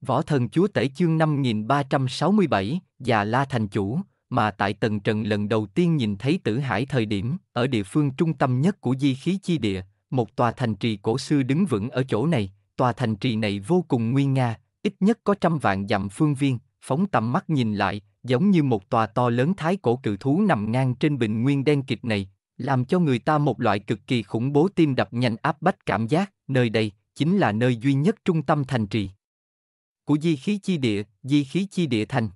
Võ thần chúa tể chương 5367, già la thành chủ, mà tại tầng Trần lần đầu tiên nhìn thấy tử hải thời điểm, ở địa phương trung tâm nhất của di khí chi địa, một tòa thành trì cổ xưa đứng vững ở chỗ này, tòa thành trì này vô cùng nguy nga, ít nhất có trăm vạn dặm phương viên, phóng tầm mắt nhìn lại, giống như một tòa to lớn thái cổ cự thú nằm ngang trên bình nguyên đen kịch này, làm cho người ta một loại cực kỳ khủng bố tim đập nhanh áp bách cảm giác, nơi đây chính là nơi duy nhất trung tâm thành trì của di khí chi địa, di khí chi địa thành.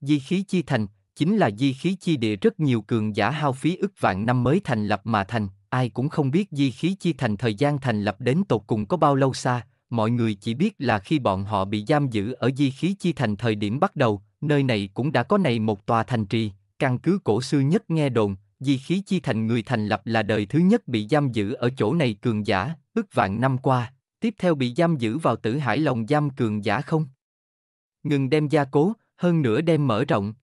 Di khí chi thành chính là di khí chi địa rất nhiều cường giả hao phí ức vạn năm mới thành lập mà thành, ai cũng không biết di khí chi thành thời gian thành lập đến tột cùng có bao lâu xa, mọi người chỉ biết là khi bọn họ bị giam giữ ở di khí chi thành thời điểm bắt đầu, nơi này cũng đã có này một tòa thành trì, căn cứ cổ xưa nhất nghe đồn, di khí chi thành người thành lập là đời thứ nhất bị giam giữ ở chỗ này cường giả, ức vạn năm qua, tiếp theo bị giam giữ vào tử hải lòng giam cường giả không? Ngừng đem gia cố, hơn nữa đem mở rộng.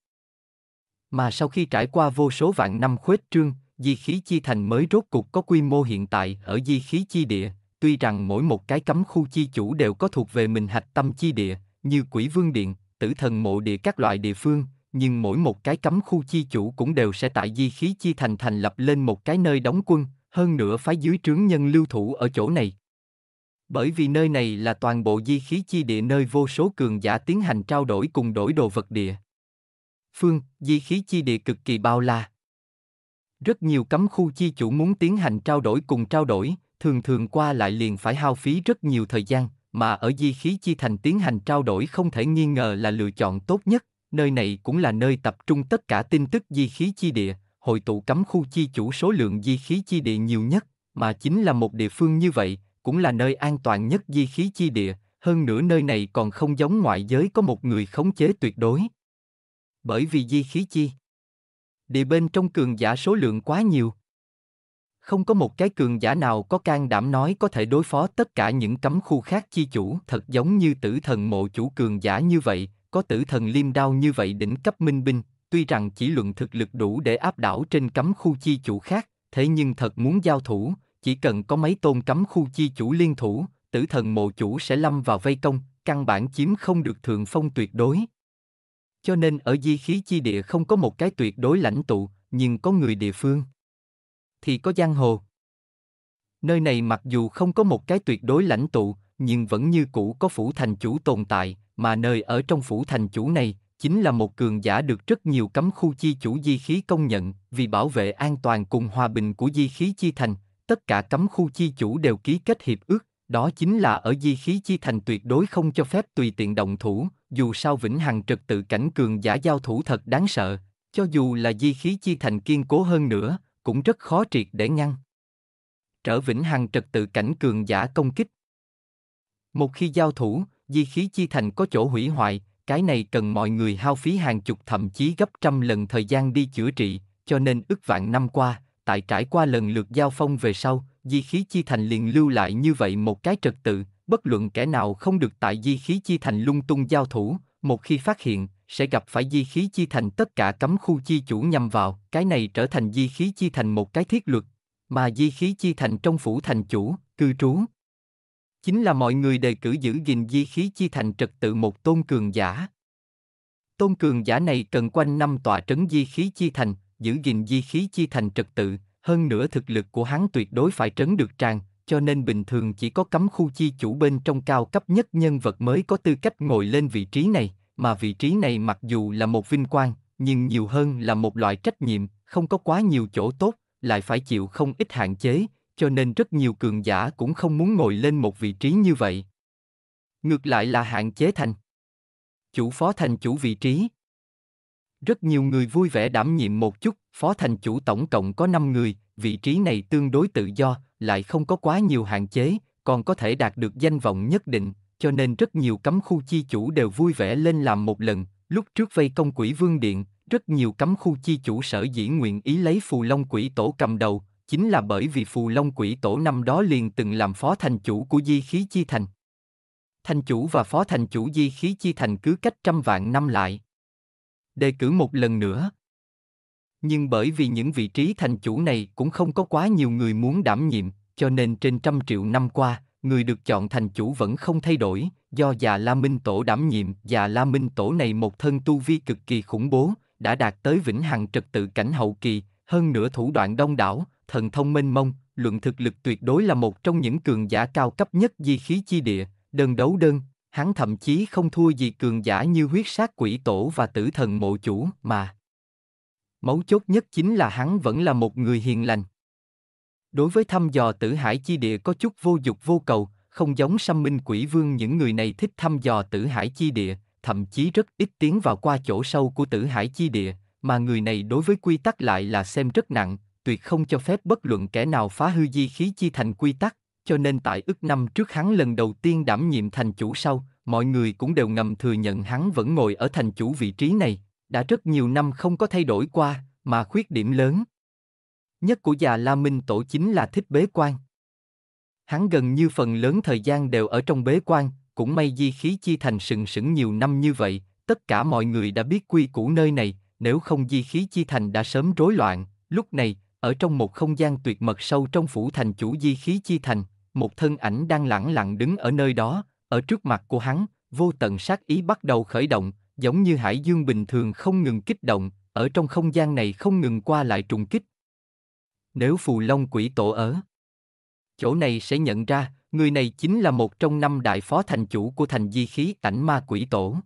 Mà sau khi trải qua vô số vạn năm khuếch trương, di khí chi thành mới rốt cục có quy mô hiện tại ở di khí chi địa, tuy rằng mỗi một cái cấm khu chi chủ đều có thuộc về mình hạch tâm chi địa, như quỷ vương điện, tử thần mộ địa các loại địa phương, nhưng mỗi một cái cấm khu chi chủ cũng đều sẽ tại di khí chi thành thành lập lên một cái nơi đóng quân, hơn nữa phái dưới trướng nhân lưu thủ ở chỗ này, bởi vì nơi này là toàn bộ di khí chi địa nơi vô số cường giả tiến hành trao đổi cùng đổi đồ vật địa. Phương, di khí chi địa cực kỳ bao la. Rất nhiều cấm khu chi chủ muốn tiến hành trao đổi cùng trao đổi, thường thường qua lại liền phải hao phí rất nhiều thời gian, mà ở di khí chi thành tiến hành trao đổi không thể nghi ngờ là lựa chọn tốt nhất, nơi này cũng là nơi tập trung tất cả tin tức di khí chi địa, hội tụ cấm khu chi chủ số lượng di khí chi địa nhiều nhất, mà chính là một địa phương như vậy, cũng là nơi an toàn nhất di khí chi địa, hơn nữa nơi này còn không giống ngoại giới có một người khống chế tuyệt đối. Bởi vì di khí chi, địa bên trong cường giả số lượng quá nhiều. Không có một cái cường giả nào có can đảm nói có thể đối phó tất cả những cấm khu khác chi chủ thật giống như tử thần mộ chủ cường giả như vậy, có tử thần liêm đao như vậy đỉnh cấp minh binh, tuy rằng chỉ luận thực lực đủ để áp đảo trên cấm khu chi chủ khác, thế nhưng thật muốn giao thủ, chỉ cần có mấy tôn cấm khu chi chủ liên thủ, tử thần mộ chủ sẽ lâm vào vây công, căn bản chiếm không được thượng phong tuyệt đối. Cho nên ở di khí chi địa không có một cái tuyệt đối lãnh tụ, nhưng có người địa phương. Thì có giang hồ. Nơi này mặc dù không có một cái tuyệt đối lãnh tụ, nhưng vẫn như cũ có phủ thành chủ tồn tại, mà nơi ở trong phủ thành chủ này chính là một cường giả được rất nhiều cấm khu chi chủ di khí công nhận vì bảo vệ an toàn cùng hòa bình của di khí chi thành, tất cả cấm khu chi chủ đều ký kết hiệp ước, đó chính là ở di khí chi thành tuyệt đối không cho phép tùy tiện động thủ, dù sao vĩnh hằng trật tự cảnh cường giả giao thủ thật đáng sợ, cho dù là di khí chi thành kiên cố hơn nữa, cũng rất khó triệt để ngăn. Trở vĩnh hằng trật tự cảnh cường giả công kích. Một khi giao thủ, di khí chi thành có chỗ hủy hoại, cái này cần mọi người hao phí hàng chục thậm chí gấp trăm lần thời gian đi chữa trị, cho nên ức vạn năm qua, tại trải qua lần lượt giao phong về sau, di khí chi thành liền lưu lại như vậy một cái trật tự, bất luận kẻ nào không được tại di khí chi thành lung tung giao thủ, một khi phát hiện, sẽ gặp phải di khí chi thành tất cả cấm khu chi chủ nhằm vào, cái này trở thành di khí chi thành một cái thiết luật, mà di khí chi thành trong phủ thành chủ, cư trú. Chính là mọi người đề cử giữ gìn di khí chi thành trật tự một tôn cường giả. Tôn cường giả này cần quanh năm tòa trấn di khí chi thành, giữ gìn di khí chi thành trật tự, hơn nữa thực lực của hắn tuyệt đối phải trấn được tràng, cho nên bình thường chỉ có cấm khu chi chủ bên trong cao cấp nhất nhân vật mới có tư cách ngồi lên vị trí này, mà vị trí này mặc dù là một vinh quang, nhưng nhiều hơn là một loại trách nhiệm, không có quá nhiều chỗ tốt, lại phải chịu không ít hạn chế, cho nên rất nhiều cường giả cũng không muốn ngồi lên một vị trí như vậy. Ngược lại là hạn chế thành chủ phó thành chủ vị trí, rất nhiều người vui vẻ đảm nhiệm một chút, phó thành chủ tổng cộng có 5 người, vị trí này tương đối tự do, lại không có quá nhiều hạn chế, còn có thể đạt được danh vọng nhất định, cho nên rất nhiều cấm khu chi chủ đều vui vẻ lên làm một lần. Lúc trước vây công quỷ vương điện, rất nhiều cấm khu chi chủ sở dĩ nguyện ý lấy phù long quỷ tổ cầm đầu, chính là bởi vì phù long quỷ tổ năm đó liền từng làm phó thành chủ của di khí chi thành. Thành chủ và phó thành chủ di khí chi thành cứ cách trăm vạn năm lại đề cử một lần nữa. Nhưng bởi vì những vị trí thành chủ này cũng không có quá nhiều người muốn đảm nhiệm, cho nên trên trăm triệu năm qua, người được chọn thành chủ vẫn không thay đổi, do già La Minh Tổ đảm nhiệm, già La Minh Tổ này một thân tu vi cực kỳ khủng bố, đã đạt tới vĩnh hằng trật tự cảnh hậu kỳ, hơn nữa thủ đoạn đông đảo, thần thông mênh mông, luận thực lực tuyệt đối là một trong những cường giả cao cấp nhất di khí chi địa, đơn đấu đơn, hắn thậm chí không thua gì cường giả như huyết sát quỷ tổ và tử thần mộ chủ mà. Mấu chốt nhất chính là hắn vẫn là một người hiền lành. Đối với thăm dò tử hải chi địa có chút vô dục vô cầu, không giống xăm minh quỷ vương những người này thích thăm dò tử hải chi địa, thậm chí rất ít tiến vào qua chỗ sâu của tử hải chi địa, mà người này đối với quy tắc lại là xem rất nặng, tuyệt không cho phép bất luận kẻ nào phá hư di khí chi thành quy tắc, cho nên tại ức năm trước hắn lần đầu tiên đảm nhiệm thành chủ sau, mọi người cũng đều ngầm thừa nhận hắn vẫn ngồi ở thành chủ vị trí này, đã rất nhiều năm không có thay đổi qua, mà khuyết điểm lớn. Nhất của già La Minh Tổ chính là thích bế quan. Hắn gần như phần lớn thời gian đều ở trong bế quan, cũng may di khí chi thành sừng sững nhiều năm như vậy, tất cả mọi người đã biết quy củ nơi này, nếu không di khí chi thành đã sớm rối loạn, lúc này, ở trong một không gian tuyệt mật sâu trong phủ thành chủ di khí chi thành, một thân ảnh đang lẳng lặng đứng ở nơi đó, ở trước mặt của hắn, vô tận sát ý bắt đầu khởi động, giống như hải dương bình thường không ngừng kích động, ở trong không gian này không ngừng qua lại trùng kích. Nếu phù long quỷ tổ ở, chỗ này sẽ nhận ra, người này chính là một trong năm đại phó thành chủ của thành di khí ảnh ma quỷ tổ.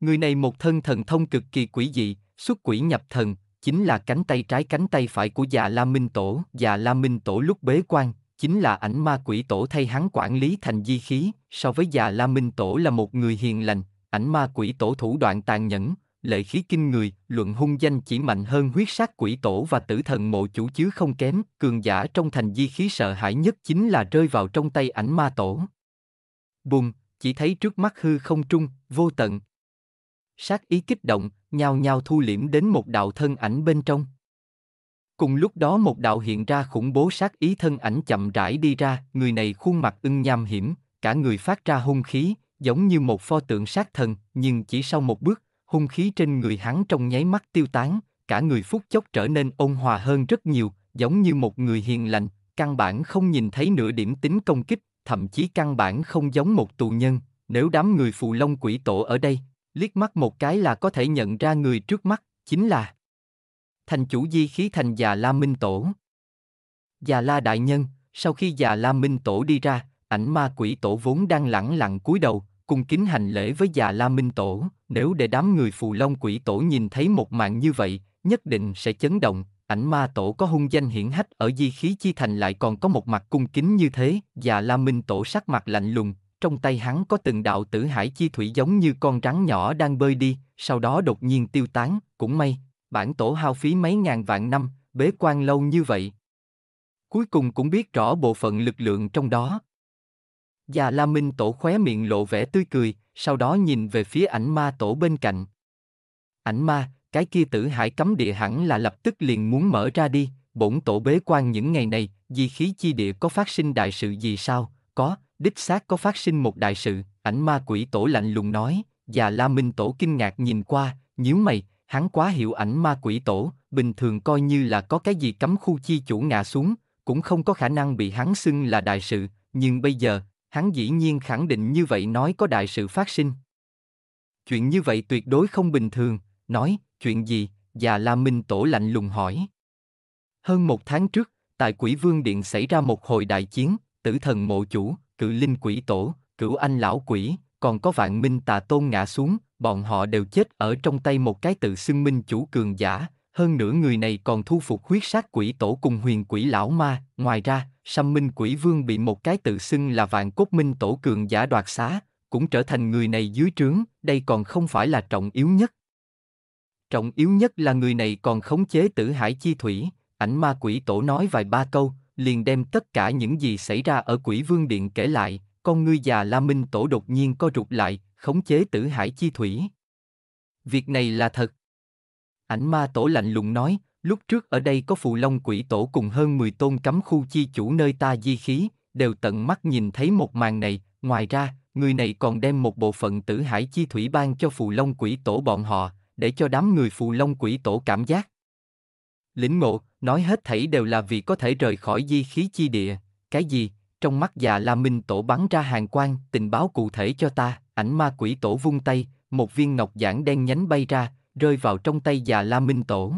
Người này một thân thần thông cực kỳ quỷ dị, xuất quỷ nhập thần, chính là cánh tay trái cánh tay phải của già La Minh Tổ. Già La Minh Tổ lúc bế quan, chính là ảnh ma quỷ tổ thay hắn quản lý thành di khí, so với già La Minh Tổ là một người hiền lành, ảnh ma quỷ tổ thủ đoạn tàn nhẫn, lệ khí kinh người, luận hung danh chỉ mạnh hơn huyết sát quỷ tổ và tử thần mộ chủ chứ không kém, cường giả trong thành di khí sợ hãi nhất chính là rơi vào trong tay ảnh ma tổ. bùm, chỉ thấy trước mắt hư không trung, vô tận. Sát ý kích động, nhao nhao thu liễm đến một đạo thân ảnh bên trong. Cùng lúc đó một đạo hiện ra khủng bố sát ý thân ảnh chậm rãi đi ra, người này khuôn mặt ưng nham hiểm, cả người phát ra hung khí, giống như một pho tượng sát thần, nhưng chỉ sau một bước, hung khí trên người hắn trong nháy mắt tiêu tán, cả người phút chốc trở nên ôn hòa hơn rất nhiều, giống như một người hiền lành, căn bản không nhìn thấy nửa điểm tính công kích, thậm chí căn bản không giống một tù nhân, nếu đám người phù long quỷ tổ ở đây, liếc mắt một cái là có thể nhận ra người trước mắt, chính là thành chủ di khí thành già la minh tổ già la đại nhân sau khi già la minh tổ đi ra ảnh ma quỷ tổ vốn đang lẳng lặng cúi đầu cung kính hành lễ với già la minh tổ nếu để đám người phù long quỷ tổ nhìn thấy một mạng như vậy nhất định sẽ chấn động ảnh ma tổ có hung danh hiển hách ở di khí chi thành lại còn có một mặt cung kính như thế già la minh tổ sắc mặt lạnh lùng trong tay hắn có từng đạo tử hải chi thủy giống như con rắn nhỏ đang bơi đi sau đó đột nhiên tiêu tán cũng may bản tổ hao phí mấy ngàn vạn năm, bế quan lâu như vậy. Cuối cùng cũng biết rõ bộ phận lực lượng trong đó. Già La Minh Tổ khóe miệng lộ vẻ tươi cười, sau đó nhìn về phía ảnh ma tổ bên cạnh. Ảnh ma, cái kia tử hải cấm địa hẳn là lập tức liền muốn mở ra đi, bổn tổ bế quan những ngày này, di khí chi địa có phát sinh đại sự gì sao? Có, đích xác có phát sinh một đại sự, ảnh ma quỷ tổ lạnh lùng nói, già La Minh Tổ kinh ngạc nhìn qua, nhíu mày, hắn quá hiểu ảnh ma quỷ tổ, bình thường coi như là có cái gì cấm khu chi chủ ngã xuống, cũng không có khả năng bị hắn xưng là đại sự, nhưng bây giờ, hắn dĩ nhiên khẳng định như vậy nói có đại sự phát sinh. Chuyện như vậy tuyệt đối không bình thường, nói, chuyện gì, già La Minh Tổ lạnh lùng hỏi. Hơn một tháng trước, tại quỷ vương điện xảy ra một hồi đại chiến, tử thần mộ chủ, cự linh quỷ tổ, cửu anh lão quỷ, còn có vạn minh tà tôn ngã xuống, bọn họ đều chết ở trong tay một cái tự xưng minh chủ cường giả, hơn nữa người này còn thu phục huyết sát quỷ tổ cùng huyền quỷ lão ma, ngoài ra, sâm Minh Quỷ Vương bị một cái tự xưng là vạn cốt minh tổ cường giả đoạt xá, cũng trở thành người này dưới trướng, đây còn không phải là trọng yếu nhất. Trọng yếu nhất là người này còn khống chế tử hải chi thủy, ảnh ma quỷ tổ nói vài ba câu, liền đem tất cả những gì xảy ra ở quỷ vương điện kể lại, con ngươi già La Minh Tổ đột nhiên co rụt lại, khống chế tử hải chi thủy. Việc này là thật. Ảnh ma tổ lạnh lùng nói, lúc trước ở đây có phù long quỷ tổ cùng hơn 10 tôn cấm khu chi chủ nơi ta di khí, đều tận mắt nhìn thấy một màn này, ngoài ra, người này còn đem một bộ phận tử hải chi thủy ban cho phù long quỷ tổ bọn họ, để cho đám người phù long quỷ tổ cảm giác. Lĩnh ngộ, nói hết thảy đều là vì có thể rời khỏi di khí chi địa, cái gì, trong mắt già la minh tổ bắn ra hàng quan tình báo cụ thể cho ta, ảnh ma quỷ tổ vung tay, một viên ngọc giản đen nhánh bay ra, rơi vào trong tay già la minh tổ.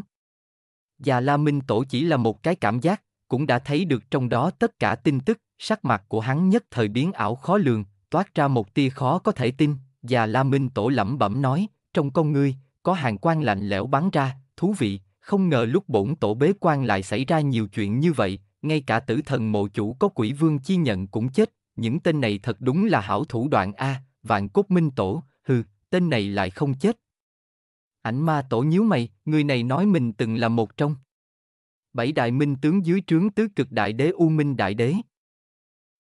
Già la minh tổ chỉ là một cái cảm giác, cũng đã thấy được trong đó tất cả tin tức, sắc mặt của hắn nhất thời biến ảo khó lường, toát ra một tia khó có thể tin, già la minh tổ lẩm bẩm nói, trong con ngươi, có hàng quan lạnh lẽo bắn ra, thú vị, không ngờ lúc bổn tổ bế quan lại xảy ra nhiều chuyện như vậy, ngay cả tử thần mộ chủ có quỷ vương chi nhận cũng chết, những tên này thật đúng là hảo thủ đoạn A, vạn cốt minh tổ, hừ, tên này lại không chết. Ảnh ma tổ nhíu mày, người này nói mình từng là một trong. Bảy đại minh tướng dưới trướng tứ cực đại đế U Minh đại đế.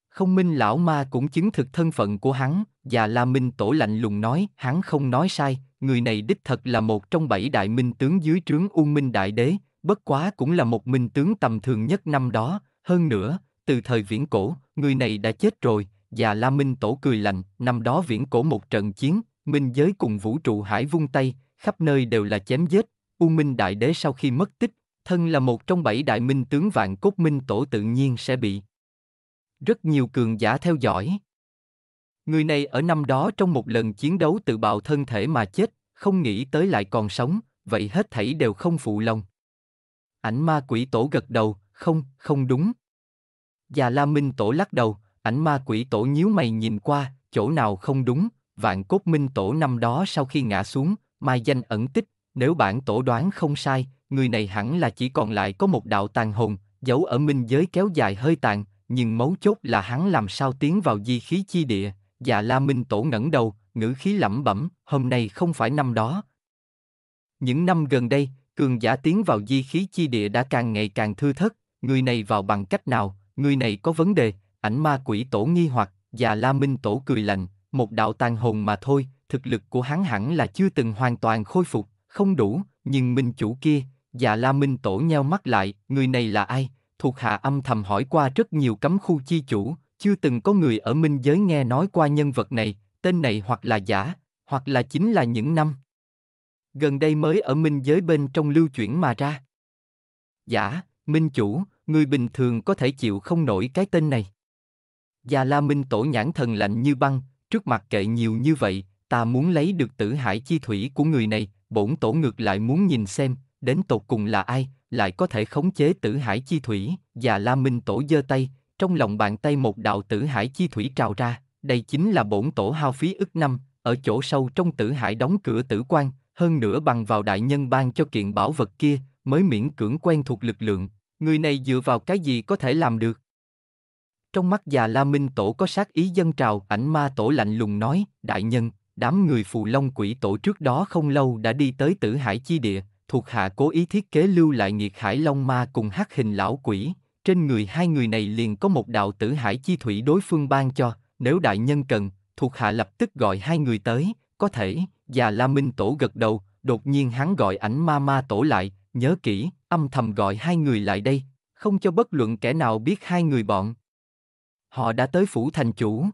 Không minh lão ma cũng chứng thực thân phận của hắn, và la minh tổ lạnh lùng nói, hắn không nói sai, người này đích thật là một trong bảy đại minh tướng dưới trướng U Minh đại đế, bất quá cũng là một minh tướng tầm thường nhất năm đó, hơn nữa, từ thời viễn cổ, người này đã chết rồi, và La Minh Tổ cười lạnh, năm đó viễn cổ một trận chiến, minh giới cùng vũ trụ hải vung tay, khắp nơi đều là chém giết, U Minh Đại Đế sau khi mất tích, thân là một trong bảy đại minh tướng vạn cốt minh tổ tự nhiên sẽ bị rất nhiều cường giả theo dõi. Người này ở năm đó trong một lần chiến đấu tự bạo thân thể mà chết, không nghĩ tới lại còn sống, vậy hết thảy đều không phụ lòng. Ảnh ma quỷ tổ gật đầu, không, không đúng. Già La Minh Tổ lắc đầu, ảnh ma quỷ tổ nhíu mày nhìn qua, chỗ nào không đúng, vạn cốt minh tổ năm đó sau khi ngã xuống, mai danh ẩn tích, nếu bản tổ đoán không sai, người này hẳn là chỉ còn lại có một đạo tàn hồn, giấu ở minh giới kéo dài hơi tàn, nhưng mấu chốt là hắn làm sao tiến vào di khí chi địa, dạ la minh tổ ngẩng đầu, ngữ khí lẩm bẩm, hôm nay không phải năm đó. Những năm gần đây, cường giả tiến vào di khí chi địa đã càng ngày càng thư thất, người này vào bằng cách nào, người này có vấn đề, ảnh ma quỷ tổ nghi hoặc, già la minh tổ cười lạnh, một đạo tàn hồn mà thôi, thực lực của hắn hẳn là chưa từng hoàn toàn khôi phục, không đủ, nhưng minh chủ kia, già la minh tổ nheo mắt lại, người này là ai, thuộc hạ âm thầm hỏi qua rất nhiều cấm khu chi chủ, chưa từng có người ở minh giới nghe nói qua nhân vật này, tên này hoặc là giả, hoặc là chính là những năm gần đây mới ở minh giới bên trong lưu chuyển mà ra. Dạ, minh chủ, người bình thường có thể chịu không nổi cái tên này. Già La Minh Tổ nhãn thần lạnh như băng, trước mặt kệ nhiều như vậy, ta muốn lấy được tử hải chi thủy của người này, bổn tổ ngược lại muốn nhìn xem, đến tột cùng là ai, lại có thể khống chế tử hải chi thủy, Già La Minh Tổ giơ tay, trong lòng bàn tay một đạo tử hải chi thủy trào ra, đây chính là bổn tổ hao phí ức năm, ở chỗ sâu trong tử hải đóng cửa tử quan, hơn nữa bằng vào đại nhân ban cho kiện bảo vật kia, mới miễn cưỡng quen thuộc lực lượng, người này dựa vào cái gì có thể làm được. Trong mắt già La Minh Tổ có sát ý dân trào, ảnh ma tổ lạnh lùng nói, đại nhân, đám người phù long quỷ tổ trước đó không lâu đã đi tới tử hải chi địa, thuộc hạ cố ý thiết kế lưu lại nghiệt hải long ma cùng hắc hình lão quỷ, trên người hai người này liền có một đạo tử hải chi thủy đối phương ban cho, nếu đại nhân cần, thuộc hạ lập tức gọi hai người tới, có thể, Già La Minh Tổ gật đầu, đột nhiên hắn gọi ảnh ma ma tổ lại, nhớ kỹ, âm thầm gọi hai người lại đây, không cho bất luận kẻ nào biết hai người bọn. Họ đã tới phủ thành chủ.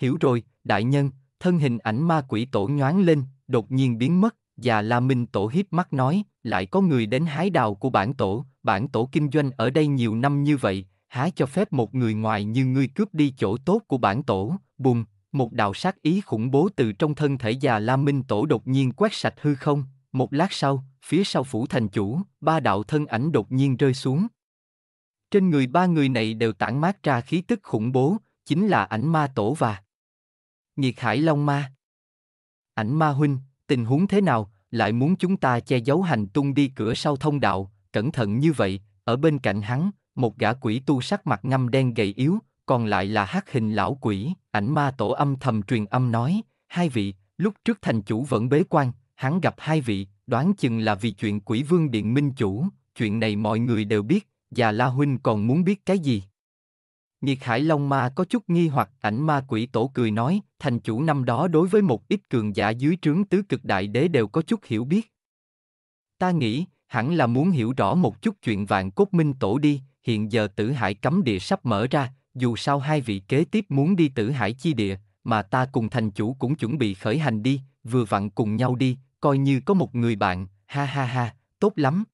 Hiểu rồi, đại nhân, thân hình ảnh ma quỷ tổ nhoáng lên, đột nhiên biến mất, già La Minh Tổ hiếp mắt nói, lại có người đến hái đào của bản tổ, bản tổ kinh doanh ở đây nhiều năm như vậy, há cho phép một người ngoài như ngươi cướp đi chỗ tốt của bản tổ, bùm. Một đạo sát ý khủng bố từ trong thân thể già La Minh Tổ đột nhiên quét sạch hư không, một lát sau, phía sau phủ thành chủ, ba đạo thân ảnh đột nhiên rơi xuống. Trên người ba người này đều tản mát ra khí tức khủng bố, chính là ảnh ma tổ và Nhiệt Hải Long Ma. Ảnh ma huynh, tình huống thế nào, lại muốn chúng ta che giấu hành tung đi cửa sau thông đạo, cẩn thận như vậy, ở bên cạnh hắn, một gã quỷ tu sắc mặt ngâm đen gầy yếu, còn lại là hắc hình lão quỷ, Ảnh ma tổ âm thầm truyền âm nói, hai vị, lúc trước thành chủ vẫn bế quan, hắn gặp hai vị, đoán chừng là vì chuyện quỷ vương điện minh chủ, chuyện này mọi người đều biết, già La Huynh còn muốn biết cái gì. Nghiệt Hải Long Ma có chút nghi hoặc ảnh ma quỷ tổ cười nói, thành chủ năm đó đối với một ít cường giả dưới trướng tứ cực đại đế đều có chút hiểu biết. Ta nghĩ, hẳn là muốn hiểu rõ một chút chuyện vạn cốt minh tổ đi, hiện giờ tử hải cấm địa sắp mở ra, dù sao hai vị kế tiếp muốn đi tử hải chi địa, mà ta cùng thành chủ cũng chuẩn bị khởi hành đi, vừa vặn cùng nhau đi, coi như có một người bạn, ha ha ha, tốt lắm.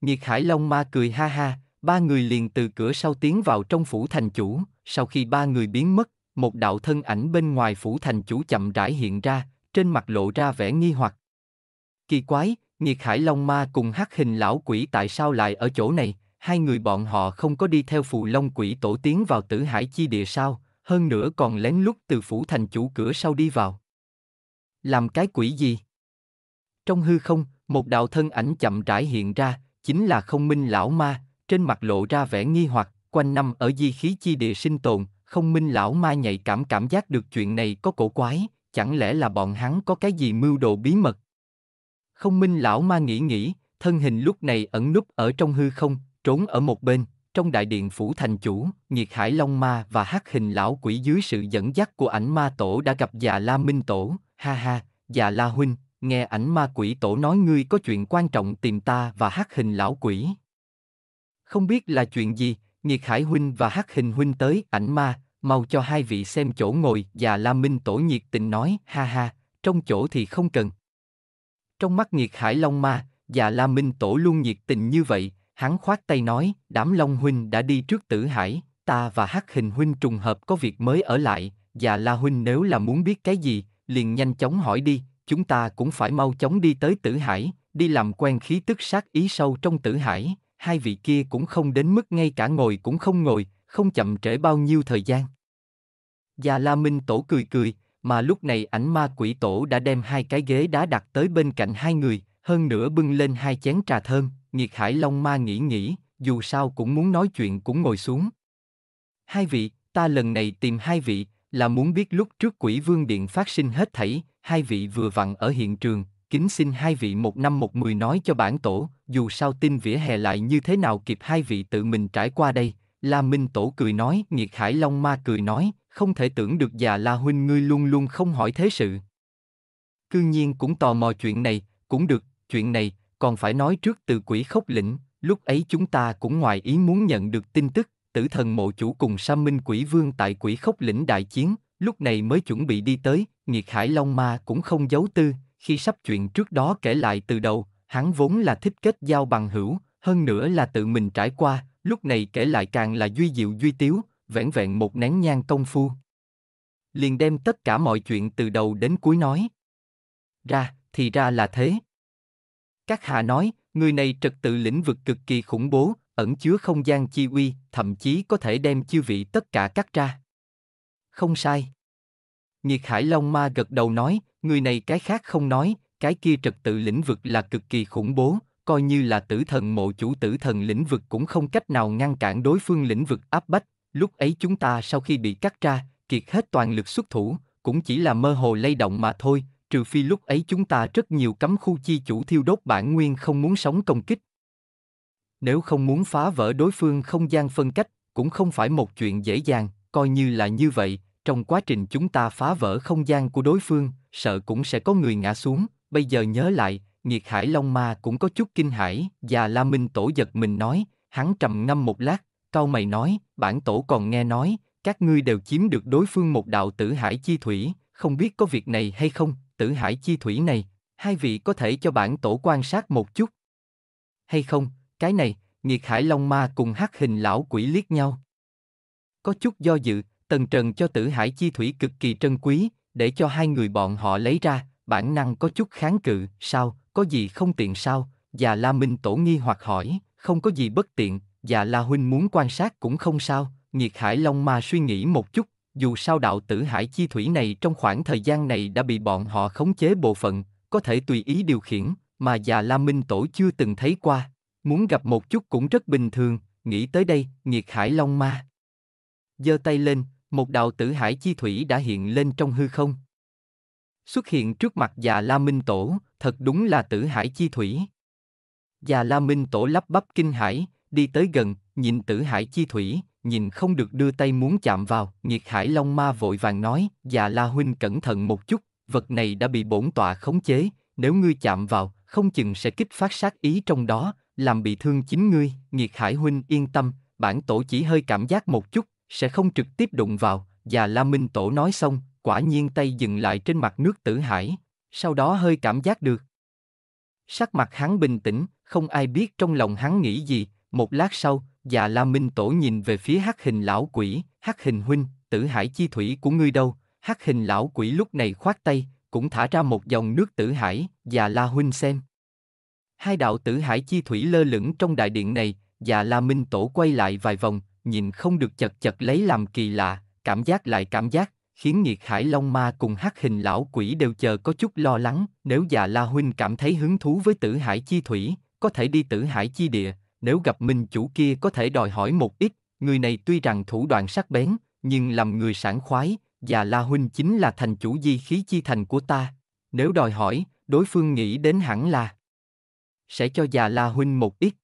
nhiệt Hải Long Ma cười ha ha, ba người liền từ cửa sau tiến vào trong phủ thành chủ, sau khi ba người biến mất, một đạo thân ảnh bên ngoài phủ thành chủ chậm rãi hiện ra, trên mặt lộ ra vẻ nghi hoặc. Kỳ quái, nhiệt Hải Long Ma cùng hắc hình lão quỷ tại sao lại ở chỗ này, hai người bọn họ không có đi theo phù long quỷ tổ tiến vào tử hải chi địa sao, hơn nữa còn lén lút từ phủ thành chủ cửa sau đi vào. Làm cái quỷ gì? Trong hư không, một đạo thân ảnh chậm rãi hiện ra, chính là không minh lão ma, trên mặt lộ ra vẻ nghi hoặc, quanh năm ở di khí chi địa sinh tồn, không minh lão ma nhạy cảm cảm giác được chuyện này có cổ quái, chẳng lẽ là bọn hắn có cái gì mưu đồ bí mật? Không minh lão ma nghĩ nghĩ, thân hình lúc này ẩn núp ở trong hư không, trốn ở một bên, trong đại điện phủ thành chủ, Nhiệt Hải Long Ma và Hắc Hình lão quỷ dưới sự dẫn dắt của ảnh ma tổ đã gặp già La Minh Tổ, ha ha, già La Huynh, nghe ảnh ma quỷ tổ nói ngươi có chuyện quan trọng tìm ta và Hắc Hình lão quỷ. Không biết là chuyện gì, Nhiệt Hải Huynh và Hắc Hình Huynh tới, ảnh ma, mau cho hai vị xem chỗ ngồi, già La Minh Tổ nhiệt tình nói, ha ha, trong chỗ thì không cần. Trong mắt Nhiệt Hải Long Ma, già La Minh Tổ luôn nhiệt tình như vậy, Hắn khoát tay nói, đám Long Huynh đã đi trước tử hải, ta và Hắc Hình Huynh trùng hợp có việc mới ở lại, và La Huynh nếu là muốn biết cái gì, liền nhanh chóng hỏi đi, chúng ta cũng phải mau chóng đi tới tử hải, đi làm quen khí tức sát ý sâu trong tử hải, hai vị kia cũng không đến mức ngay cả ngồi cũng không ngồi, không chậm trễ bao nhiêu thời gian. Già La Minh Tổ cười cười, mà lúc này ảnh ma quỷ tổ đã đem hai cái ghế đá đặt tới bên cạnh hai người, hơn nữa bưng lên hai chén trà thơm. Nghiệt Hải Long Ma nghĩ nghĩ, dù sao cũng muốn nói chuyện cũng ngồi xuống. Hai vị, ta lần này tìm hai vị, là muốn biết lúc trước quỷ vương điện phát sinh hết thảy, hai vị vừa vặn ở hiện trường, kính xin hai vị một năm một mười nói cho bản tổ, dù sao tin vỉa hè lại như thế nào kịp hai vị tự mình trải qua đây. La Minh Tổ cười nói, Nghiệt Hải Long Ma cười nói, không thể tưởng được già La Huynh ngươi luôn luôn không hỏi thế sự. Cương nhiên cũng tò mò chuyện này, cũng được, chuyện này, còn phải nói trước từ quỷ khốc lĩnh, lúc ấy chúng ta cũng ngoài ý muốn nhận được tin tức, tử thần mộ chủ cùng sa minh quỷ vương tại quỷ khốc lĩnh đại chiến, lúc này mới chuẩn bị đi tới, nghiệt hải long ma cũng không giấu tư, khi sắp chuyện trước đó kể lại từ đầu, hắn vốn là thích kết giao bằng hữu, hơn nữa là tự mình trải qua, lúc này kể lại càng là duy diệu duy tiếu, vẻn vẹn một nén nhang công phu. Liền đem tất cả mọi chuyện từ đầu đến cuối nói. Ra, thì ra là thế, các hạ nói, người này trật tự lĩnh vực cực kỳ khủng bố, ẩn chứa không gian chi uy, thậm chí có thể đem chư vị tất cả cắt ra. Không sai. Nhiệt Hải Long Ma gật đầu nói, người này cái khác không nói, cái kia trật tự lĩnh vực là cực kỳ khủng bố, coi như là tử thần mộ chủ tử thần lĩnh vực cũng không cách nào ngăn cản đối phương lĩnh vực áp bách, lúc ấy chúng ta sau khi bị cắt ra, kiệt hết toàn lực xuất thủ, cũng chỉ là mơ hồ lay động mà thôi, trừ phi lúc ấy chúng ta rất nhiều cấm khu chi chủ thiêu đốt bản nguyên không muốn sống công kích. Nếu không muốn phá vỡ đối phương không gian phân cách, cũng không phải một chuyện dễ dàng, coi như là như vậy, trong quá trình chúng ta phá vỡ không gian của đối phương, sợ cũng sẽ có người ngã xuống, bây giờ nhớ lại, Nghiệt Hải Long Ma cũng có chút kinh hãi, già La Minh Tổ giật mình nói, hắn trầm ngâm một lát, cao mày nói, bản tổ còn nghe nói, các ngươi đều chiếm được đối phương một đạo tử hải chi thủy, không biết có việc này hay không, tử hải chi thủy này, hai vị có thể cho bản tổ quan sát một chút. Hay không, cái này, nghiệt hải long ma cùng hắc hình lão quỷ liếc nhau. Có chút do dự, tần trần cho tử hải chi thủy cực kỳ trân quý, để cho hai người bọn họ lấy ra, bản năng có chút kháng cự, sao, có gì không tiện sao, già la minh tổ nghi hoặc hỏi, không có gì bất tiện, già la huynh muốn quan sát cũng không sao, nghiệt hải long ma suy nghĩ một chút, dù sao đạo tử hải chi thủy này trong khoảng thời gian này đã bị bọn họ khống chế bộ phận, có thể tùy ý điều khiển, mà già La Minh Tổ chưa từng thấy qua, muốn gặp một chút cũng rất bình thường, nghĩ tới đây, nghiệt hải long ma. giơ tay lên, một đạo tử hải chi thủy đã hiện lên trong hư không. Xuất hiện trước mặt già La Minh Tổ, thật đúng là tử hải chi thủy. Già La Minh Tổ lắp bắp kinh hải, đi tới gần, nhìn tử hải chi thủy, nhìn không được đưa tay muốn chạm vào, Nhiệt Hải Long Ma vội vàng nói, già La Huynh cẩn thận một chút, vật này đã bị bổn tọa khống chế, nếu ngươi chạm vào, không chừng sẽ kích phát sát ý trong đó, làm bị thương chính ngươi, Nhiệt Hải Huynh yên tâm, bản tổ chỉ hơi cảm giác một chút, sẽ không trực tiếp đụng vào, già La Minh Tổ nói xong, quả nhiên tay dừng lại trên mặt nước tử hải, sau đó hơi cảm giác được. Sắc mặt hắn bình tĩnh, không ai biết trong lòng hắn nghĩ gì, một lát sau, Dạ La Minh Tổ nhìn về phía hắc hình lão quỷ, hắc hình huynh, tử hải chi thủy của ngươi đâu, hắc hình lão quỷ lúc này khoát tay, cũng thả ra một dòng nước tử hải, Dạ La Huynh xem. Hai đạo tử hải chi thủy lơ lửng trong đại điện này, Dạ La Minh Tổ quay lại vài vòng, nhìn không được chật chật lấy làm kỳ lạ, cảm giác lại cảm giác, khiến nhiệt hải long ma cùng hắc hình lão quỷ đều chờ có chút lo lắng, nếu Dạ La Huynh cảm thấy hứng thú với tử hải chi thủy, có thể đi tử hải chi địa, nếu gặp minh chủ kia có thể đòi hỏi một ít, người này tuy rằng thủ đoạn sắc bén, nhưng làm người sảng khoái, và La Huynh chính là thành chủ di khí chi thành của ta. Nếu đòi hỏi, đối phương nghĩ đến hẳn là sẽ cho già La Huynh một ít.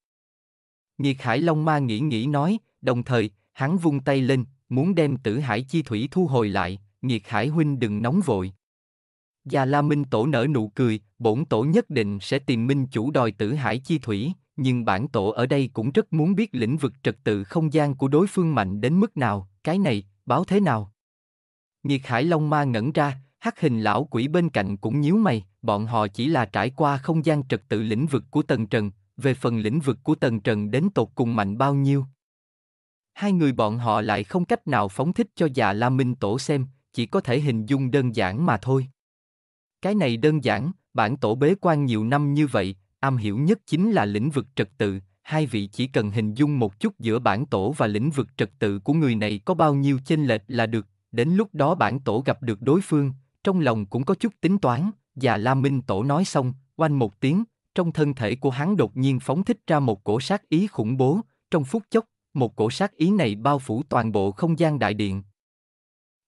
Nghiệt Hải Long Ma nghĩ nghĩ nói, đồng thời, hắn vung tay lên, muốn đem tử hải chi thủy thu hồi lại, Nghiệt Hải Huynh đừng nóng vội. Già La Minh Tổ nở nụ cười, bổn tổ nhất định sẽ tìm minh chủ đòi tử hải chi thủy, nhưng bản tổ ở đây cũng rất muốn biết lĩnh vực trật tự không gian của đối phương mạnh đến mức nào, cái này, báo thế nào. Nhiệt Hải Long Ma ngẩn ra, hắc hình lão quỷ bên cạnh cũng nhíu mày, bọn họ chỉ là trải qua không gian trật tự lĩnh vực của tầng Trần, về phần lĩnh vực của tầng Trần đến tột cùng mạnh bao nhiêu. Hai người bọn họ lại không cách nào phóng thích cho già dạ La Minh Tổ xem, chỉ có thể hình dung đơn giản mà thôi. Cái này đơn giản, bản tổ bế quan nhiều năm như vậy, am hiểu nhất chính là lĩnh vực trật tự, hai vị chỉ cần hình dung một chút giữa bản tổ và lĩnh vực trật tự của người này có bao nhiêu chênh lệch là được, đến lúc đó bản tổ gặp được đối phương, trong lòng cũng có chút tính toán, và La Minh Tổ nói xong, oanh một tiếng, trong thân thể của hắn đột nhiên phóng thích ra một cổ sát ý khủng bố, trong phút chốc, một cổ sát ý này bao phủ toàn bộ không gian đại điện.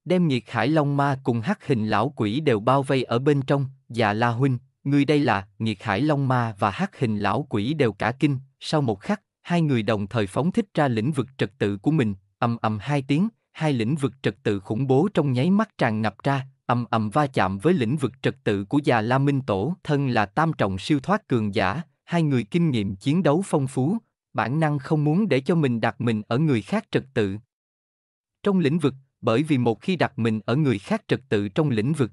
Đem nhiệt hải long ma cùng hắc hình lão quỷ đều bao vây ở bên trong, và La Huynh, Người đây là, nghiệt hải long ma và hắc hình lão quỷ đều cả kinh, sau một khắc, hai người đồng thời phóng thích ra lĩnh vực trật tự của mình, ầm ầm hai tiếng, hai lĩnh vực trật tự khủng bố trong nháy mắt tràn ngập ra, ầm ầm va chạm với lĩnh vực trật tự của già La Minh Tổ, thân là tam trọng siêu thoát cường giả, hai người kinh nghiệm chiến đấu phong phú, bản năng không muốn để cho mình đặt mình ở người khác trật tự. Trong lĩnh vực, bởi vì một khi đặt mình ở người khác trật tự trong lĩnh vực,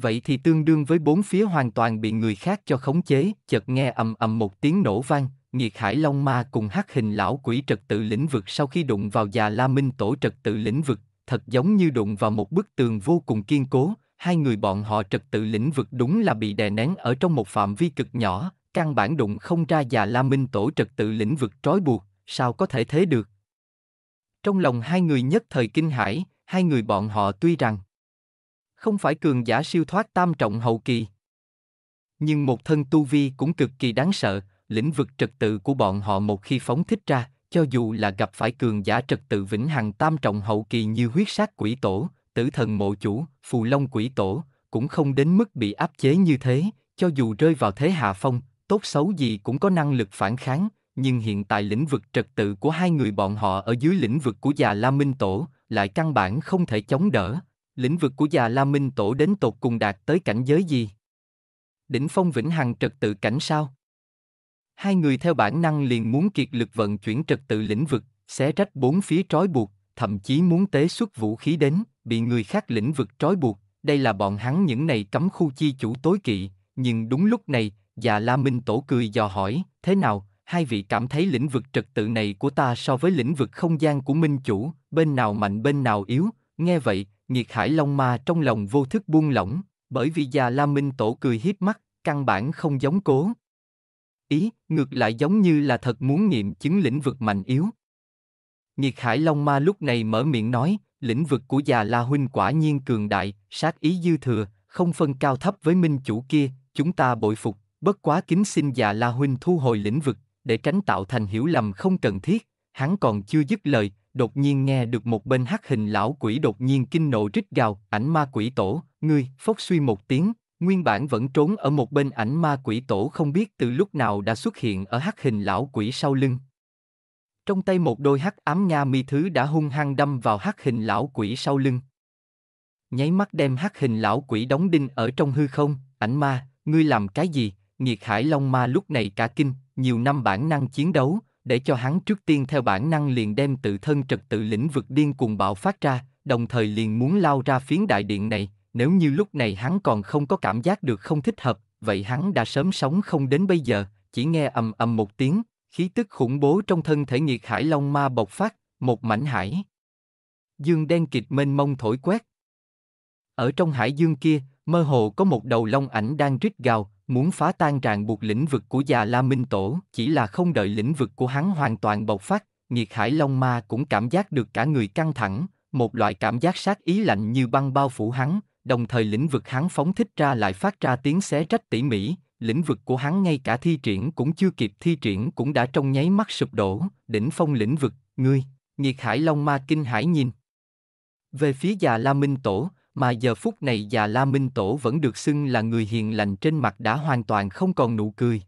vậy thì tương đương với bốn phía hoàn toàn bị người khác cho khống chế, chợt nghe ầm ầm một tiếng nổ vang, nghiệt hải long ma cùng hắc hình lão quỷ trật tự lĩnh vực sau khi đụng vào già la minh tổ trật tự lĩnh vực, thật giống như đụng vào một bức tường vô cùng kiên cố, hai người bọn họ trật tự lĩnh vực đúng là bị đè nén ở trong một phạm vi cực nhỏ, căn bản đụng không ra già la minh tổ trật tự lĩnh vực trói buộc, sao có thể thế được. Trong lòng hai người nhất thời kinh hãi, hai người bọn họ tuy rằng không phải cường giả siêu thoát tam trọng hậu kỳ. Nhưng một thân tu vi cũng cực kỳ đáng sợ, lĩnh vực trật tự của bọn họ một khi phóng thích ra, cho dù là gặp phải cường giả trật tự vĩnh hằng tam trọng hậu kỳ như huyết sát quỷ tổ, tử thần mộ chủ, phù long quỷ tổ, cũng không đến mức bị áp chế như thế, cho dù rơi vào thế hạ phong, tốt xấu gì cũng có năng lực phản kháng, nhưng hiện tại lĩnh vực trật tự của hai người bọn họ ở dưới lĩnh vực của già La Minh Tổ lại căn bản không thể chống đỡ, lĩnh vực của già La Minh Tổ đến tột cùng đạt tới cảnh giới gì? Đỉnh phong vĩnh hằng trật tự cảnh sao? Hai người theo bản năng liền muốn kiệt lực vận chuyển trật tự lĩnh vực, xé rách bốn phía trói buộc, thậm chí muốn tế xuất vũ khí đến, bị người khác lĩnh vực trói buộc. Đây là bọn hắn những này cấm khu chi chủ tối kỵ, nhưng đúng lúc này, già La Minh Tổ cười dò hỏi, thế nào, hai vị cảm thấy lĩnh vực trật tự này của ta so với lĩnh vực không gian của minh chủ, bên nào mạnh bên nào yếu, nghe vậy, Nghiệt hải long ma trong lòng vô thức buông lỏng, bởi vì già La Minh Tổ cười hiếp mắt, căn bản không giống cố. Ý, ngược lại giống như là thật muốn nghiệm chứng lĩnh vực mạnh yếu. Nghiệt hải long ma lúc này mở miệng nói, lĩnh vực của già La Huynh quả nhiên cường đại, sát ý dư thừa, không phân cao thấp với minh chủ kia, chúng ta bội phục, bất quá kính xin già La Huynh thu hồi lĩnh vực, để tránh tạo thành hiểu lầm không cần thiết, hắn còn chưa dứt lời, đột nhiên nghe được một bên hắc hình lão quỷ đột nhiên kinh nộ rít gào, ảnh ma quỷ tổ, ngươi, phốc suy một tiếng, nguyên bản vẫn trốn ở một bên ảnh ma quỷ tổ không biết từ lúc nào đã xuất hiện ở hắc hình lão quỷ sau lưng. Trong tay một đôi hắc ám nha mi thứ đã hung hăng đâm vào hắc hình lão quỷ sau lưng. Nháy mắt đem hắc hình lão quỷ đóng đinh ở trong hư không, ảnh ma, ngươi làm cái gì, nghiệt hải long ma lúc này cả kinh, nhiều năm bản năng chiến đấu, để cho hắn trước tiên theo bản năng liền đem tự thân trật tự lĩnh vực điên cuồng bạo phát ra, đồng thời liền muốn lao ra phiến đại điện này, nếu như lúc này hắn còn không có cảm giác được không thích hợp, vậy hắn đã sớm sống không đến bây giờ, chỉ nghe ầm ầm một tiếng, khí tức khủng bố trong thân thể nghiệt hải long ma bộc phát, một mảnh hải. Dương đen kịt mênh mông thổi quét. Ở trong hải dương kia, mơ hồ có một đầu long ảnh đang rít gào, muốn phá tan ràng buộc lĩnh vực của già La Minh Tổ, chỉ là không đợi lĩnh vực của hắn hoàn toàn bộc phát, Nhiệt Hải Long Ma cũng cảm giác được cả người căng thẳng, một loại cảm giác sát ý lạnh như băng bao phủ hắn, đồng thời lĩnh vực hắn phóng thích ra lại phát ra tiếng xé trách tỉ mỉ, lĩnh vực của hắn ngay cả thi triển cũng chưa kịp thi triển cũng đã trong nháy mắt sụp đổ, đỉnh phong lĩnh vực, ngươi, Nhiệt Hải Long Ma kinh hải nhìn. Về phía già La Minh Tổ, mà giờ phút này già La Minh Tổ vẫn được xưng là người hiền lành trên mặt đã hoàn toàn không còn nụ cười.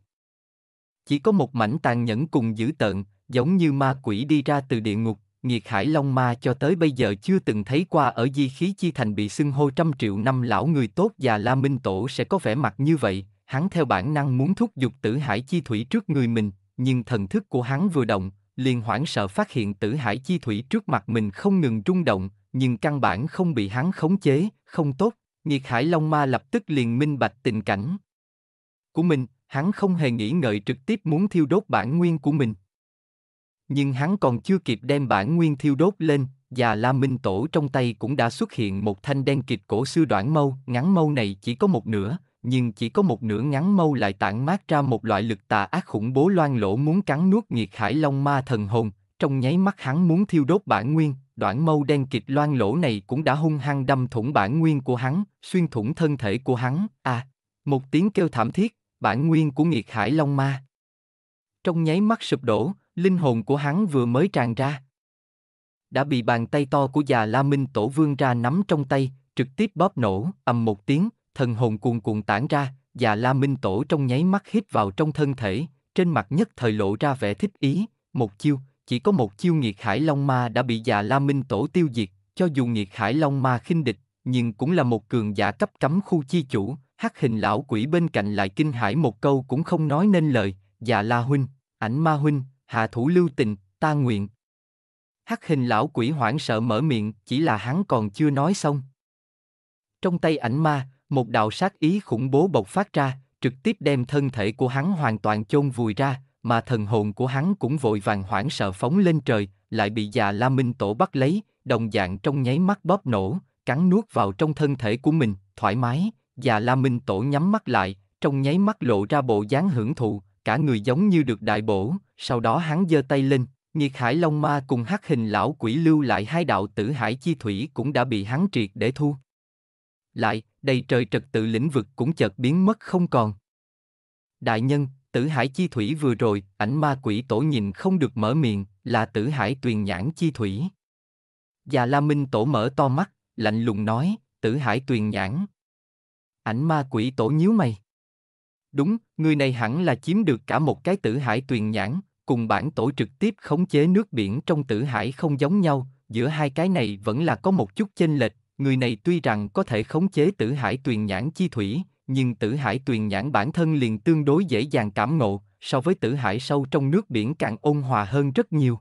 Chỉ có một mảnh tàn nhẫn cùng dữ tợn, giống như ma quỷ đi ra từ địa ngục, nghiệt hải long ma cho tới bây giờ chưa từng thấy qua ở di khí chi thành bị xưng hô trăm triệu năm lão người tốt già La Minh Tổ sẽ có vẻ mặt như vậy, hắn theo bản năng muốn thúc giục tử hải chi thủy trước người mình, nhưng thần thức của hắn vừa động, liền hoảng sợ phát hiện tử hải chi thủy trước mặt mình không ngừng rung động, nhưng căn bản không bị hắn khống chế, không tốt, nghiệt hải long ma lập tức liền minh bạch tình cảnh. Của mình, hắn không hề nghĩ ngợi trực tiếp muốn thiêu đốt bản nguyên của mình. Nhưng hắn còn chưa kịp đem bản nguyên thiêu đốt lên, và La Minh Tổ trong tay cũng đã xuất hiện một thanh đen kịch cổ sư đoạn mâu, ngắn mâu này chỉ có một nửa, nhưng chỉ có một nửa ngắn mâu lại tản mát ra một loại lực tà ác khủng bố loan lỗ muốn cắn nuốt nghiệt hải long ma thần hồn, trong nháy mắt hắn muốn thiêu đốt bản nguyên, đoạn mâu đen kịch loan lỗ này cũng đã hung hăng đâm thủng bản nguyên của hắn, xuyên thủng thân thể của hắn, à, một tiếng kêu thảm thiết, bản nguyên của nghiệt hải long ma. Trong nháy mắt sụp đổ, linh hồn của hắn vừa mới tràn ra. Đã bị bàn tay to của già La Minh Tổ Vương ra nắm trong tay, trực tiếp bóp nổ, ầm một tiếng, thần hồn cuồn cuộn tản ra, già La Minh Tổ trong nháy mắt hít vào trong thân thể, trên mặt nhất thời lộ ra vẻ thích ý, một chiêu, chỉ có một chiêu nghiệt hải long ma đã bị già la minh tổ tiêu diệt cho dù nghiệt hải long ma khinh địch nhưng cũng là một cường giả cấp cấm khu chi chủ hắc hình lão quỷ bên cạnh lại kinh hãi một câu cũng không nói nên lời già la huynh ảnh ma huynh hạ thủ lưu tình ta nguyện hắc hình lão quỷ hoảng sợ mở miệng chỉ là hắn còn chưa nói xong trong tay ảnh ma một đạo sát ý khủng bố bộc phát ra trực tiếp đem thân thể của hắn hoàn toàn chôn vùi ra mà thần hồn của hắn cũng vội vàng hoảng sợ phóng lên trời, lại bị già La Minh Tổ bắt lấy, đồng dạng trong nháy mắt bóp nổ, cắn nuốt vào trong thân thể của mình, thoải mái, già La Minh Tổ nhắm mắt lại, trong nháy mắt lộ ra bộ dáng hưởng thụ, cả người giống như được đại bổ, sau đó hắn giơ tay lên, nhiệt hải long ma cùng hắc hình lão quỷ lưu lại hai đạo tử hải chi thủy cũng đã bị hắn triệt để thu. Lại, đầy trời trật tự lĩnh vực cũng chợt biến mất không còn. Đại nhân, tử hải chi thủy vừa rồi, ảnh ma quỷ tổ nhìn không được mở miệng, là tử hải tuyền nhãn chi thủy. Già La Minh tổ mở to mắt, lạnh lùng nói, tử hải tuyền nhãn. Ảnh ma quỷ tổ nhíu mày. Đúng, người này hẳn là chiếm được cả một cái tử hải tuyền nhãn, cùng bản tổ trực tiếp khống chế nước biển trong tử hải không giống nhau, giữa hai cái này vẫn là có một chút chênh lệch, người này tuy rằng có thể khống chế tử hải tuyền nhãn chi thủy, nhưng tử hải tuyền nhãn bản thân liền tương đối dễ dàng cảm ngộ, so với tử hải sâu trong nước biển càng ôn hòa hơn rất nhiều.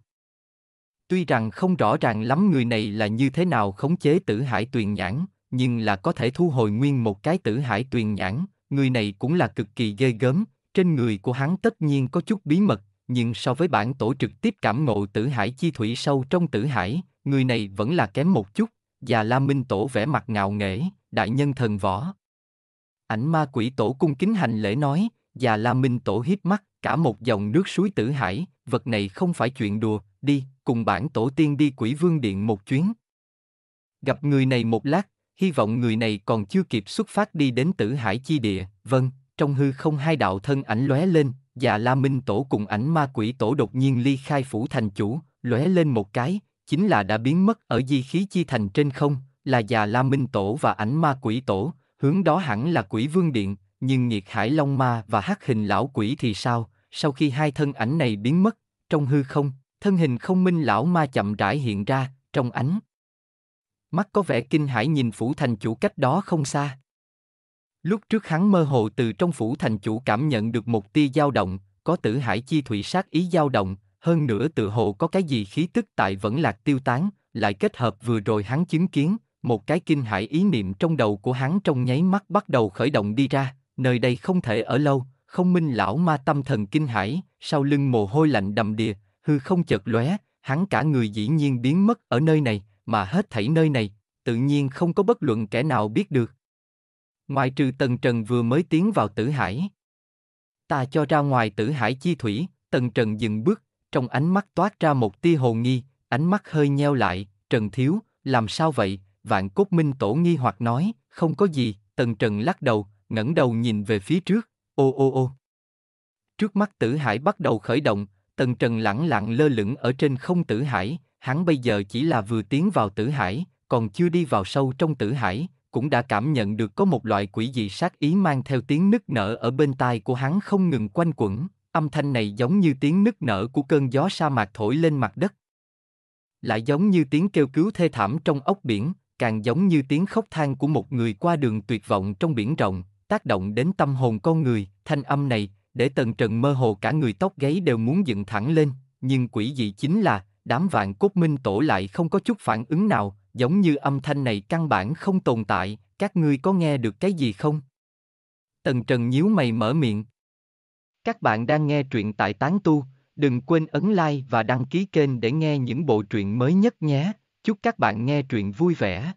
Tuy rằng không rõ ràng lắm người này là như thế nào khống chế tử hải tuyền nhãn, nhưng là có thể thu hồi nguyên một cái tử hải tuyền nhãn, người này cũng là cực kỳ ghê gớm, trên người của hắn tất nhiên có chút bí mật, nhưng so với bản tổ trực tiếp cảm ngộ tử hải chi thủy sâu trong tử hải, người này vẫn là kém một chút, và La Minh Tổ vẻ mặt ngạo nghễ, đại nhân thần võ, Ảnh ma quỷ tổ cung kính hành lễ nói, già la minh tổ hiếp mắt, cả một dòng nước suối tử hải, vật này không phải chuyện đùa, đi, cùng bản tổ tiên đi quỷ vương điện một chuyến. Gặp người này một lát, hy vọng người này còn chưa kịp xuất phát đi đến tử hải chi địa, vâng, trong hư không hai đạo thân ảnh lóe lên, già la minh tổ cùng ảnh ma quỷ tổ đột nhiên ly khai phủ thành chủ, lóe lên một cái, chính là đã biến mất ở di khí chi thành trên không, là già la minh tổ và ảnh ma quỷ tổ, Hướng đó hẳn là quỷ vương điện, nhưng nhiệt hải long ma và hắc hình lão quỷ thì sao? Sau khi hai thân ảnh này biến mất, trong hư không, thân hình không minh lão ma chậm rãi hiện ra, trong ánh. Mắt có vẻ kinh hãi nhìn phủ thành chủ cách đó không xa. Lúc trước hắn mơ hồ từ trong phủ thành chủ cảm nhận được một tia dao động, có tử hải chi thủy sát ý dao động, hơn nữa tự hồ có cái gì khí tức tại vẫn lạc tiêu tán, lại kết hợp vừa rồi hắn chứng kiến, một cái kinh hãi ý niệm trong đầu của hắn trong nháy mắt bắt đầu khởi động đi ra, nơi đây không thể ở lâu, không minh lão ma tâm thần kinh hãi, sau lưng mồ hôi lạnh đầm đìa, hư không chợt lóe, hắn cả người dĩ nhiên biến mất ở nơi này, mà hết thảy nơi này, tự nhiên không có bất luận kẻ nào biết được. ngoài trừ Tần Trần vừa mới tiến vào tử hải. Ta cho ra ngoài tử hải chi thủy, Tần Trần dừng bước, trong ánh mắt toát ra một tia hồ nghi, ánh mắt hơi nheo lại, Trần Thiếu, làm sao vậy, Vạn Cốt Minh Tổ nghi hoặc nói, không có gì, Tần Trần lắc đầu, ngẩng đầu nhìn về phía trước, ô ô ô. Trước mắt Tử Hải bắt đầu khởi động, Tần Trần lẳng lặng lơ lửng ở trên không Tử Hải, hắn bây giờ chỉ là vừa tiến vào Tử Hải, còn chưa đi vào sâu trong Tử Hải, cũng đã cảm nhận được có một loại quỷ dị sát ý mang theo tiếng nức nở ở bên tai của hắn không ngừng quanh quẩn, âm thanh này giống như tiếng nức nở của cơn gió sa mạc thổi lên mặt đất. Lại giống như tiếng kêu cứu thê thảm trong ốc biển, càng giống như tiếng khóc than của một người qua đường tuyệt vọng trong biển rộng, tác động đến tâm hồn con người, thanh âm này, để tần trần mơ hồ cả người tóc gáy đều muốn dựng thẳng lên, nhưng quỷ dị chính là, đám vạn cốt minh tổ lại không có chút phản ứng nào, giống như âm thanh này căn bản không tồn tại, các ngươi có nghe được cái gì không? Tần Trần nhíu mày mở miệng. Các bạn đang nghe truyện tại Tán Tu, đừng quên ấn like và đăng ký kênh để nghe những bộ truyện mới nhất nhé. Chúc các bạn nghe truyện vui vẻ.